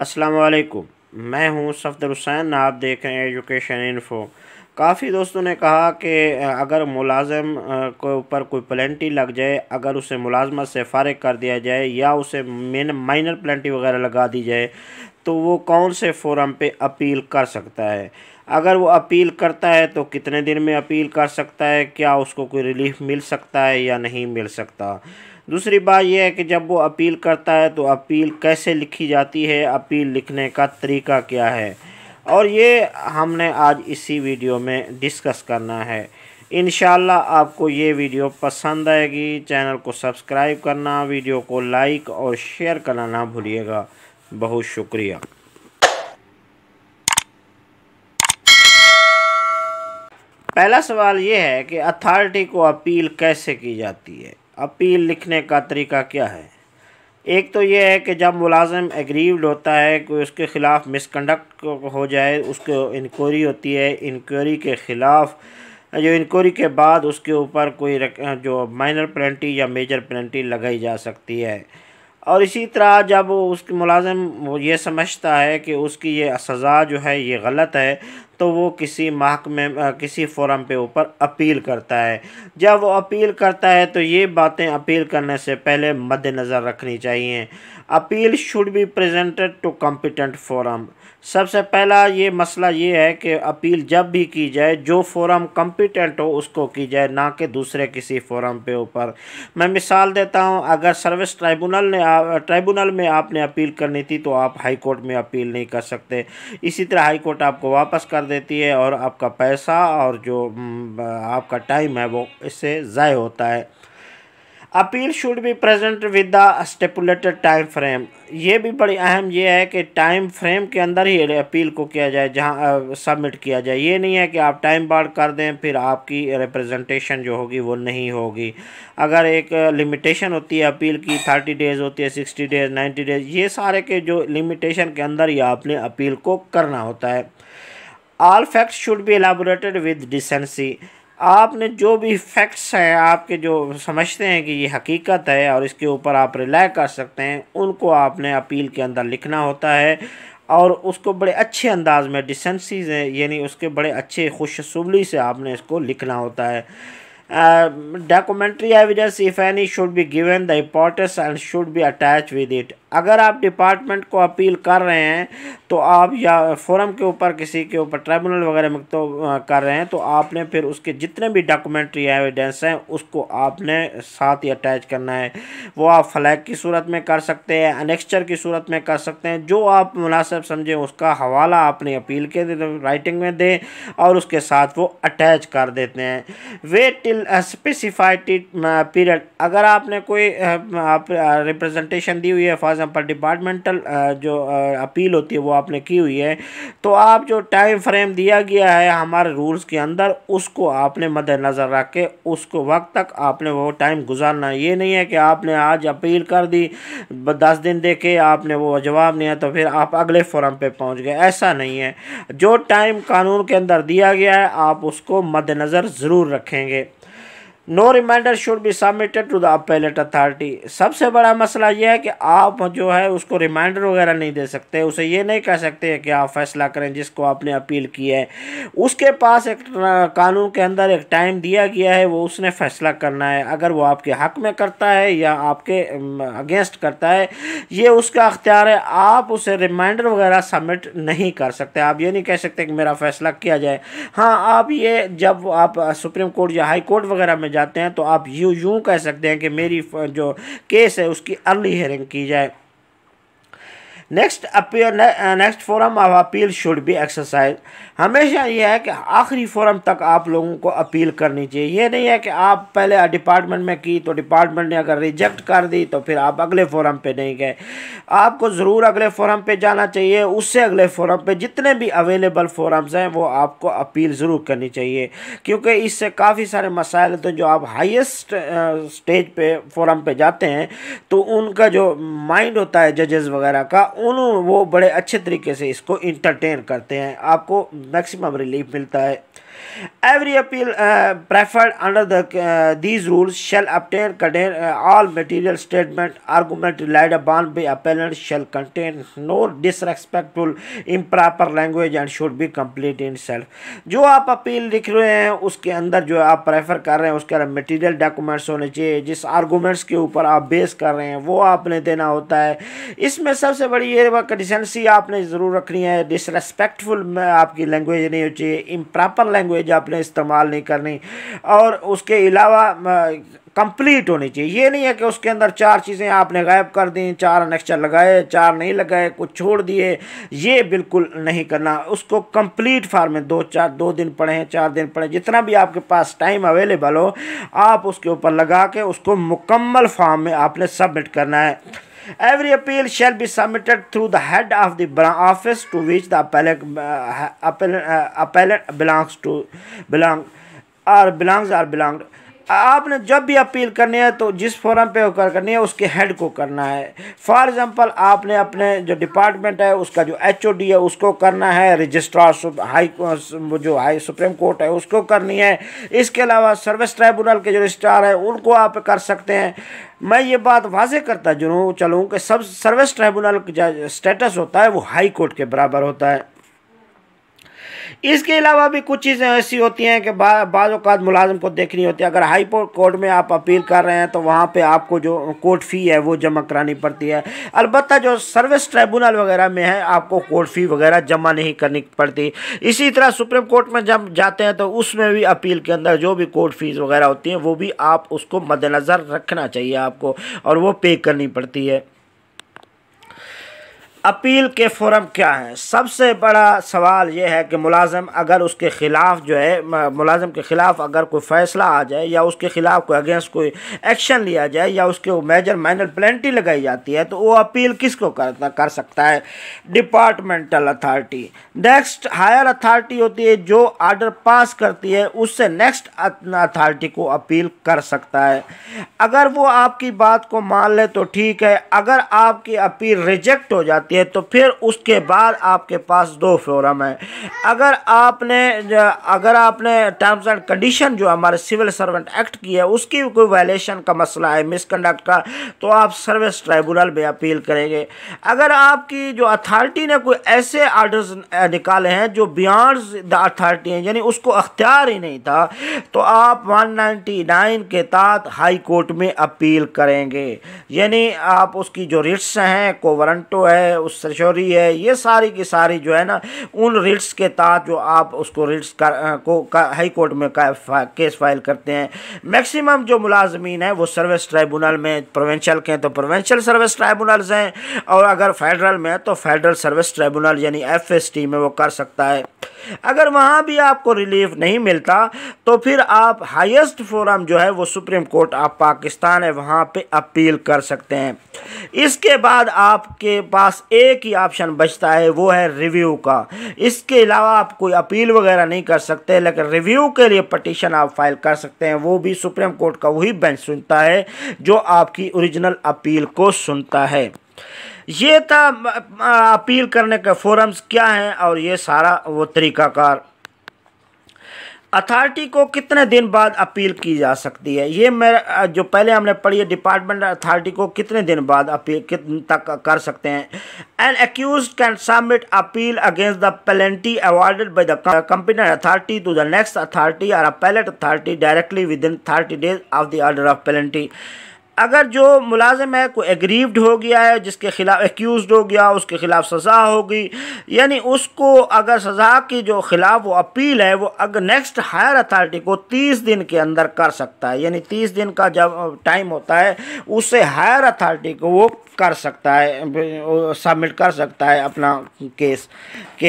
असलकुम मैं हूं सफदर हुसैन आप देख रहे हैं एजुकेशन इन्फो काफ़ी दोस्तों ने कहा कि अगर मुलाजम के ऊपर कोई पलेंटी लग जाए अगर उसे मुलाजमत से फारग कर दिया जाए या उसे मेन माइनर पलेंटी वगैरह लगा दी जाए तो वो कौन से फोरम पे अपील कर सकता है अगर वो अपील करता है तो कितने दिन में अपील कर सकता है क्या उसको कोई रिलीफ मिल सकता है या नहीं मिल सकता दूसरी बात यह है कि जब वो अपील करता है तो अपील कैसे लिखी जाती है अपील लिखने का तरीका क्या है और ये हमने आज इसी वीडियो में डिस्कस करना है इन आपको ये वीडियो पसंद आएगी चैनल को सब्सक्राइब करना वीडियो को लाइक और शेयर करना ना भूलिएगा बहुत शुक्रिया पहला सवाल ये है कि अथॉरिटी को अपील कैसे की जाती है अपील लिखने का तरीका क्या है एक तो ये है कि जब मुलाजम एग्रीव्ड होता है कोई उसके ख़िलाफ़ मिसकंडक्ट हो जाए उसको इंक्वायरी होती है इंक्वायरी के ख़िलाफ़ जो इंक्वायरी के बाद उसके ऊपर कोई जो माइनर पेनल्टी या मेजर पेनल्टी लगाई जा सकती है और इसी तरह जब उसके मुलाजिम ये समझता है कि उसकी ये सज़ा जो है ये गलत है तो वो किसी महकमे किसी फोरम पे ऊपर अपील करता है जब वो अपील करता है तो ये बातें अपील करने से पहले मद्दनज़र रखनी चाहिए appeal should be presented to competent forum सबसे पहला ये मसला ये है कि अपील जब भी की जाए जो फोरम कम्पिटेंट हो उसको की जाए ना कि दूसरे किसी फोरम पे ऊपर मैं मिसाल देता हूँ अगर सर्विस ट्राइबूनल ने ट्राइबूनल में आपने अपील करनी थी तो आप हाई कोर्ट में अपील नहीं कर सकते इसी तरह हाई कोर्ट आपको वापस कर देती है और आपका पैसा और जो आपका टाइम है वो इससे ज़ाय होता है appeal should be present with the stipulated time frame ये भी बड़ी अहम ये है कि टाइम फ्रेम के अंदर ही अपील को किया जाए जहाँ सबमिट किया जाए ये नहीं है कि आप टाइम बाढ़ कर दें फिर आपकी रिप्रेजेंटेशन जो होगी वो नहीं होगी अगर एक लिमिटेशन होती है अपील की थर्टी डेज़ होती है सिक्सटी डेज़ नाइन्टी डेज़ ये सारे के जो लिमिटेशन के अंदर ही आपने अपील को करना होता है all facts should be elaborated with decency आपने जो भी फैक्ट्स हैं आपके जो समझते हैं कि ये हकीकत है और इसके ऊपर आप रिलाय कर सकते हैं उनको आपने अपील के अंदर लिखना होता है और उसको बड़े अच्छे अंदाज में डिसेंसीज हैं यानी उसके बड़े अच्छे खुशसूबली से आपने इसको लिखना होता है documentary evidence if any should be given the importance and should be attach with it अगर आप डिपार्टमेंट को अपील कर रहे हैं तो आप या फोरम के ऊपर किसी के ऊपर ट्राइब्यूनल वगैरह में तो कर रहे हैं तो आपने फिर उसके जितने भी डॉक्यूमेंट्री एविडेंस हैं उसको आपने साथ ही अटैच करना है वो आप फ्लैग की सूरत में कर सकते हैं अनेक्चर की सूरत में कर सकते हैं जो आप मुनासिब समझें उसका हवाला आपने अपील के राइटिंग में दें और उसके साथ वो अटैच कर देते हैं वे टिल स्पेसिफाइड पीरियड अगर आपने कोई आप रिप्रजेंटेशन दी हुई है पर डिपार्टमेंटल uh, जो अपील uh, होती है वो आपने की हुई है तो आप जो टाइम फ्रेम दिया गया है हमारे रूल्स के अंदर उसको आपने मद्दनज़र रख के उसको वक्त तक आपने वो टाइम गुजारना ये नहीं है कि आपने आज अपील कर दी दस दिन देखे आपने वो जवाब नहीं तो फिर आप अगले फोरम पर पहुँच गए ऐसा नहीं है जो टाइम कानून के अंदर दिया गया है आप उसको मद्दनज़र ज़रूर रखेंगे no reminder should be submitted to the appellate authority सबसे बड़ा मसला यह है कि आप जो है उसको रिमाइंडर वगैरह नहीं दे सकते उसे ये नहीं कह सकते कि आप फैसला करें जिसको आपने अपील की है उसके पास एक कानून के अंदर एक टाइम दिया गया है वो उसने फैसला करना है अगर वो आपके हक में करता है या आपके अगेंस्ट करता है ये उसका अख्तियार है आप उसे रिमाइंडर वगैरह सबमिट नहीं कर सकते आप ये नहीं कह सकते कि मेरा फैसला किया जाए हाँ आप ये जब आप सुप्रीम कोर्ट या हाई कोर्ट वगैरह में चाहते हैं तो आप यूँ यूँ कह सकते हैं कि मेरी जो केस है उसकी अर्ली हेयरिंग की जाए next appeal next forum of appeal should be exercise हमेशा यह है कि आखिरी फोरम तक आप लोगों को अपील करनी चाहिए यह नहीं है कि आप पहले डिपार्टमेंट में की तो डिपार्टमेंट ने अगर रिजेक्ट कर दी तो फिर आप अगले फोरम पे नहीं गए आपको ज़रूर अगले फोरम पे जाना चाहिए उससे अगले फोरम पे जितने भी अवेलेबल फोरम्स हैं वो आपको अपील ज़रूर करनी चाहिए क्योंकि इससे काफ़ी सारे मसाइल तो जो आप हाइस्ट स्टेज पर फोरम पर जाते हैं तो उनका जो माइंड होता है जजेस वगैरह का उन वो बड़े अच्छे तरीके से इसको इंटरटेन करते हैं आपको मैक्सिमम रिलीफ मिलता है every appeal preferred under these rules shall obtain contain all material statement argument relied upon by appellant shall contain no disrespectful improper language and should be complete in self जो आप appeal लिख रहे हैं उसके अंदर जो आप प्रेफर कर रहे हैं उसके अंदर मटीरियल डॉक्यूमेंट्स होने चाहिए जिस आर्गूमेंट्स के ऊपर आप बेस कर रहे हैं वो आपने देना होता है इसमें सबसे बड़ी ये कंडिशनसी आपने ज़रूर रखनी है डिसरेस्पेक्टफुल आपकी लैंग्वेज नहीं होनी चाहिए इम्प्रॉपर लैंग्वेज आपने इस्तेमाल नहीं करनी और उसके अलावा कंप्लीट होनी चाहिए ये नहीं है कि उसके अंदर चार चीज़ें आपने गायब कर दी चार नेक्स्ट लगाए चार नहीं लगाए कुछ छोड़ दिए ये बिल्कुल नहीं करना उसको कंप्लीट फॉर्म में दो चार दो दिन पढ़ें चार दिन पढ़ें जितना भी आपके पास टाइम अवेलेबल हो आप उसके ऊपर लगा के उसको मुकम्मल फॉर्म में आपने सबमिट करना है Every appeal shall be submitted through the head of the office to which the appellant, uh, uh, belongs to belong or belongs or belonged. आपने जब भी अपील करनी है तो जिस फोरम पे होकर करनी है उसके हेड को करना है फॉर एग्ज़ाम्पल आपने अपने जो डिपार्टमेंट है उसका जो एच है उसको करना है रजिस्ट्रार हाई जो हाई सुप्रीम कोर्ट है उसको करनी है इसके अलावा सर्विस ट्राइब्यूनल के जो रजिस्ट्रार है उनको आप कर सकते हैं मैं ये बात वाज करता जरूर चलूँ कि सब सर्विस ट्राइब्यूनल का स्टेटस होता है वो हाई कोर्ट के बराबर होता है इसके अलावा भी कुछ चीज़ें ऐसी होती हैं कि बाज़ात मुलाजम को देखनी होती है अगर हाई कोर्ट में आप अपील कर रहे हैं तो वहाँ पर आपको जो कोर्ट फ़ी है वो जमा करानी पड़ती है अलबत् जो सर्विस ट्राइबूनल वगैरह में है आपको कोर्ट फ़ी वगैरह जमा नहीं करनी पड़ती इसी तरह सुप्रीम कोर्ट में जब जाते हैं तो उसमें भी अपील के अंदर जो भी कोर्ट फ़ीस वगैरह होती हैं वो भी आप उसको मद्दनज़र रखना चाहिए आपको और वो पे करनी पड़ती है अपील के फोरम क्या हैं सबसे बड़ा सवाल यह है कि मुलाजम अगर उसके ख़िलाफ़ जो है मुलाजम के ख़िलाफ़ अगर कोई फ़ैसला आ जाए या उसके ख़िलाफ़ कोई अगेंस्ट कोई एक्शन लिया जाए या उसके मेजर माइनर प्लेंटी लगाई जाती है तो वो अपील किसको करता कर सकता है departmental authority next higher authority होती है जो आर्डर पास करती है उससे नेक्स्ट अथॉरिटी को अपील कर सकता है अगर वो आपकी बात को मान ले तो ठीक है अगर आपकी अपील रिजेक्ट हो जाती जाती है तो फिर उसके बाद आपके पास दो फोरम है अगर आपने अगर आपने टर्म्स एंड कंडीशन जो हमारे सिविल सर्वेंट एक्ट की है उसकी कोई वायलेशन का मसला है मिसकंडक्ट का तो आप सर्विस ट्राइब्यूनल में अपील करेंगे अगर आपकी जो अथॉरिटी ने कोई ऐसे आर्डर्स निकाले हैं जो बियॉन्ड द अथॉरिटी हैं यानी उसको अख्तियार ही नहीं था तो आप 199 के तहत हाई कोर्ट में अपील करेंगे यानी आप उसकी जो रिट्स हैं कोवरंटो है उस सरचोरी है ये सारी की सारी जो है ना उन रिट्स के तहत जो आप उसको रिट्स कर, को हाई कोर्ट में का, फा, केस फाइल करते हैं मैक्सिमम जो मुलाजमीन है वो सर्विस ट्राइबूनल में प्रोवेंशल के हैं तो प्रोवेंशल सर्विस ट्राइबूनल्स हैं और अगर फेडरल में है तो फेडरल सर्विस ट्राइबूनल यानी एफ में वो कर सकता है अगर वहाँ भी आपको रिलीफ नहीं मिलता तो फिर आप हाईएस्ट फोरम जो है वो सुप्रीम कोर्ट ऑफ पाकिस्तान है वहाँ पे अपील कर सकते हैं इसके बाद आपके पास एक ही ऑप्शन बचता है वो है रिव्यू का इसके अलावा आप कोई अपील वगैरह नहीं कर सकते लेकिन रिव्यू के लिए पटिशन आप फाइल कर सकते हैं वो भी सुप्रीम कोर्ट का वही बेंच सुनता है जो आपकी ओरिजिनल अपील को सुनता है ये था अपील करने के फोरम्स क्या हैं और ये सारा वो तरीकाकार अथॉरिटी को कितने दिन बाद अपील की जा सकती है ये मेरा जो पहले हमने पढ़ी है डिपार्टमेंट अथॉरिटी को कितने दिन बाद अपील कितन तक कर सकते हैं an accused can submit appeal against the penalty awarded by the competent authority to the next authority और appellate authority directly within thirty days of the order of penalty अगर जो मुलाजिम है कोई एग्रीव्ड हो गया है जिसके खिलाफ एक्यूज हो गया उसके खिलाफ सज़ा होगी यानी उसको अगर सज़ा की जो खिलाफ वो अपील है वो अगर नेक्स्ट हायर अथॉरिटी को तीस दिन के अंदर कर सकता है यानी तीस दिन का जब टाइम होता है उससे हायर अथॉरिटी को वो कर सकता है सबमिट कर सकता है अपना केस कि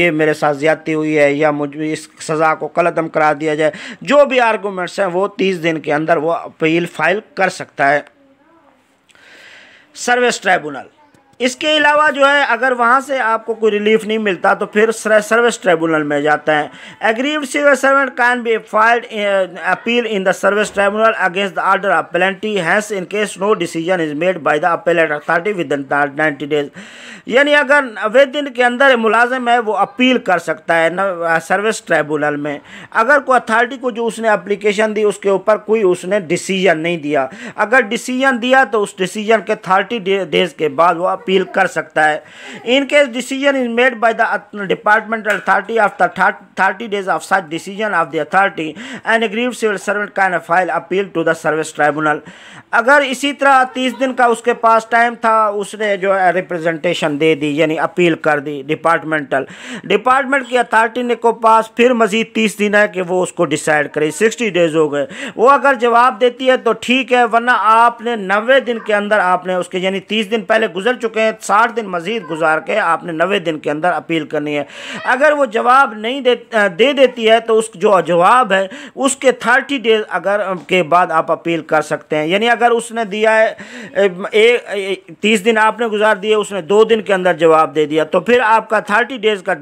ये मेरे साथ ज़्यादती हुई है या मुझ इस सज़ा को कलदम करा दिया जाए जो भी आर्गूमेंट्स हैं वो तीस दिन के अंदर वो अपील फाइल कर सकता है है सर्विस ट्राइब्यूनल इसके अलावा जो है अगर वहाँ से आपको कोई रिलीफ नहीं मिलता तो फिर सर्विस ट्रिब्यूनल में जाते हैं aggrieved civil servant can be filed appeal in the service tribunal against the order of penalty hence in case no decision is made by the appellate authority within ninety days यानी अगर नबे दिन के अंदर मुलाजिम है वो appeal कर सकता है सर्विस ट्रिब्यूनल uh, में अगर कोई अथॉरिटी को जो उसने अप्लीकेशन दी उसके ऊपर कोई उसने डिसीजन नहीं दिया अगर डिसीजन दिया तो उस डिसीजन के थर्टी डेज के बाद वो अपील कर सकता है in case decision is made by the departmental authority of thirty days of such decision of the authority and aggrieved civil servant can file appeal to the service tribunal अगर इसी तरह तीस दिन का उसके पास टाइम था उसने जो है रिप्रेजेंटेशन दे दी यानी अपील कर दी डिपार्टमेंटल डिपार्टमेंट की अथॉरिटी ने को पास फिर मज़ीद तीस दिन है कि वो उसको डिसाइड करे सिक्सटी डेज हो गए वो अगर जवाब देती है तो ठीक है वरना आपने नबे दिन के अंदर आपने उसके यानी तीस दिन पहले गुजर चुके चुके हैं साठ दिन मजीद गुजार के आपने नबे दिन के अंदर अपील करनी है अगर वो जवाब नहीं दे दे देती है तो उस जो जवाब है उसके थर्टी डेज अगर के बाद आप अपील कर सकते हैं यानी अगर उसने दिया है तीस दिन आपने गुजार दिए उसने दो दिन के अंदर जवाब दे दिया तो फिर आपका थर्टी डेज़ का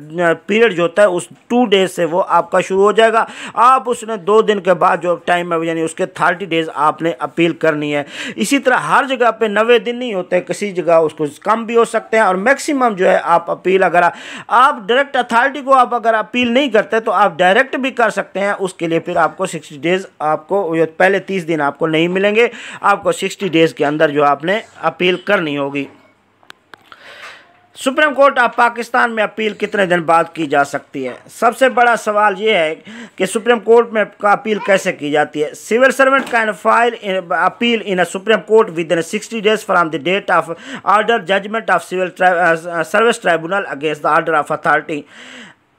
पीरियड जो होता है उस टू डेज से वो आपका शुरू हो जाएगा आप उसने दो दिन के बाद जो टाइम है यानी उसके थर्टी डेज़ आपने अपील करनी है इसी तरह हर जगह पे नवे दिन नहीं होते किसी जगह उसको कम भी हो सकते हैं और मैक्सिमम जो है आप अपील अगर आप डायरेक्ट अथॉरिटी को आप अगर अपील नहीं करते तो आप डायरेक्ट भी कर सकते हैं उसके लिए फिर आपको सिक्सटी डेज़ आपको पहले तीस दिन आपको नहीं मिलेंगे आपको सिक्सटी डेज़ के अंदर जो आपने अपील करनी होगी सुप्रीम कोर्ट ऑफ पाकिस्तान में अपील कितने दिन बाद की जा सकती है सबसे बड़ा सवाल ये है कि सुप्रीम कोर्ट में का अपील कैसे की जाती है civil servant can file appeal in a supreme court within sixty days from the date of order judgement of civil service tribunal against the order of authority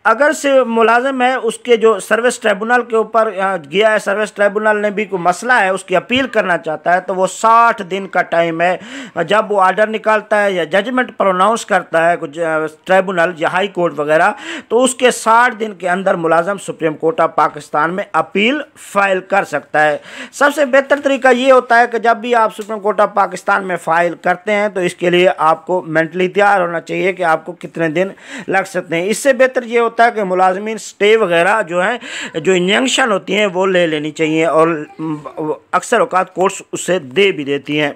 अगर से मुलाजम है उसके जो सर्विस ट्रिब्यूनल के ऊपर गया है सर्विस ट्रिब्यूनल ने भी कोई मसला है उसकी अपील करना चाहता है तो वो साठ दिन का टाइम है जब वो आर्डर निकालता है या जजमेंट प्रोनाउंस करता है कुछ ट्रिब्यूनल या हाई कोर्ट वगैरह तो उसके साठ दिन के अंदर मुलाजम सुप्रीम कोर्ट ऑफ पाकिस्तान में अपील फाइल कर सकता है सबसे बेहतर तरीका ये होता है कि जब भी आप सुप्रीम कोर्ट ऑफ पाकिस्तान में फ़ाइल करते हैं तो इसके लिए आपको मैंटली तैयार होना चाहिए कि आपको कितने दिन लग सकते हैं इससे बेहतर ये होता होता है कि मुलाजमी स्टे वगैरह जो हैं जो इंजेंशन होती हैं वो ले लेनी चाहिए और अक्सर अवकात कोर्ट्स उसे दे भी देती हैं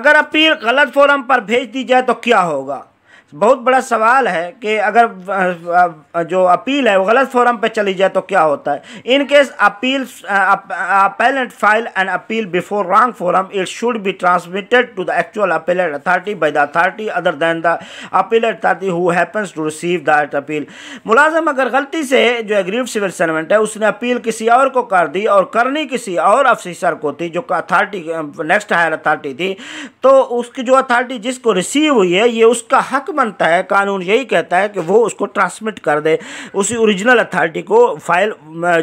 अगर अपील गलत फोरम पर भेज दी जाए तो क्या होगा बहुत बड़ा सवाल है कि अगर जो अपील है वो गलत फोरम पर चली जाए तो क्या होता है in case appeal appellant file and appeal before wrong forum it should be transmitted to the actual appellate authority by the authority other than the appellate authority who happens to receive that appeal मुलाजम अगर गलती से जो aggrieve civil servant है उसने appeal किसी और को कर दी और करनी किसी और अफसर को थी जो अथॉरिटी नेक्स्ट हायर अथॉरिटी थी तो उसकी जो अथॉरिटी जिसको रिसीव हुई है ये उसका हक बनता है कानून यही कहता है कि वो उसको ट्रांसमिट कर दे उसी ओरिजिनल अथॉरिटी को फाइल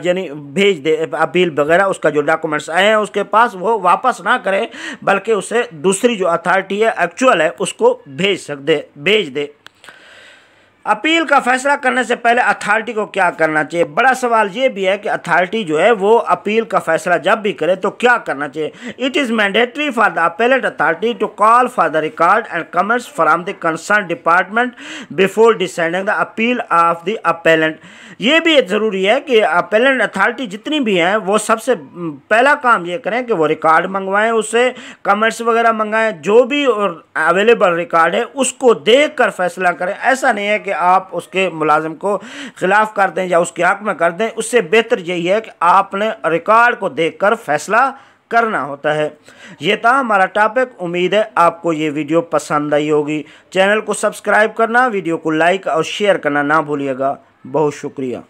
यानी भेज दे अपील वगैरह उसका जो डॉक्यूमेंट्स आए हैं उसके पास वो वापस ना करे बल्कि उसे दूसरी जो अथॉरिटी है एक्चुअल है उसको भेज सक दे भेज दे अपील का फैसला करने से पहले अथॉरिटी को क्या करना चाहिए बड़ा सवाल ये भी है कि अथॉरिटी जो है वो अपील का फैसला जब भी करे तो क्या करना चाहिए it is mandatory for the appellate authority to call for the record and comments from the concern department before deciding the appeal of the appellant ये भी ज़रूरी है कि अपेलेंट अथॉरिटी जितनी भी हैं वो सबसे पहला काम ये करें कि वो रिकॉर्ड मंगवाएँ उससे कमेंट्स वगैरह मंगाएँ जो भी अवेलेबल रिकॉर्ड है उसको देख कर फैसला करें ऐसा नहीं है कि कि आप उसके मुलाजम को ख़िलाफ़ कर दें या उसके हक़ में कर दें उससे बेहतर यही है कि आपने रिकॉर्ड को देख कर फैसला करना होता है ये था हमारा टॉपिक उम्मीद है आपको ये वीडियो पसंद आई होगी चैनल को सब्सक्राइब करना वीडियो को लाइक और शेयर करना ना भूलिएगा बहुत शुक्रिया